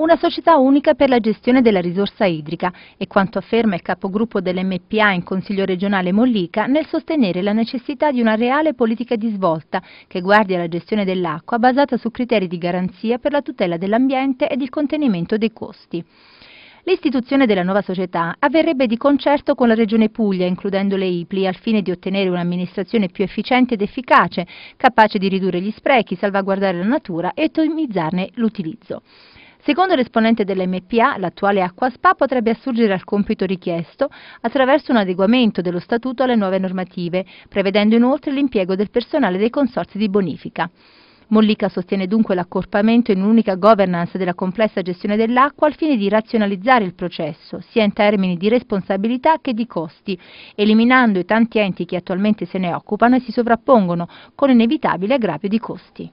una società unica per la gestione della risorsa idrica, e quanto afferma il capogruppo dell'MPA in Consiglio regionale Mollica nel sostenere la necessità di una reale politica di svolta che guardi alla gestione dell'acqua basata su criteri di garanzia per la tutela dell'ambiente ed il contenimento dei costi. L'istituzione della nuova società avverrebbe di concerto con la Regione Puglia, includendo le IPLI, al fine di ottenere un'amministrazione più efficiente ed efficace, capace di ridurre gli sprechi, salvaguardare la natura e ottimizzarne l'utilizzo. Secondo l'esponente dell'MPA, l'attuale acqua spa potrebbe assurgere al compito richiesto attraverso un adeguamento dello statuto alle nuove normative, prevedendo inoltre l'impiego del personale dei consorzi di bonifica. Mollica sostiene dunque l'accorpamento in un'unica governance della complessa gestione dell'acqua al fine di razionalizzare il processo, sia in termini di responsabilità che di costi, eliminando i tanti enti che attualmente se ne occupano e si sovrappongono, con inevitabile aggravio di costi.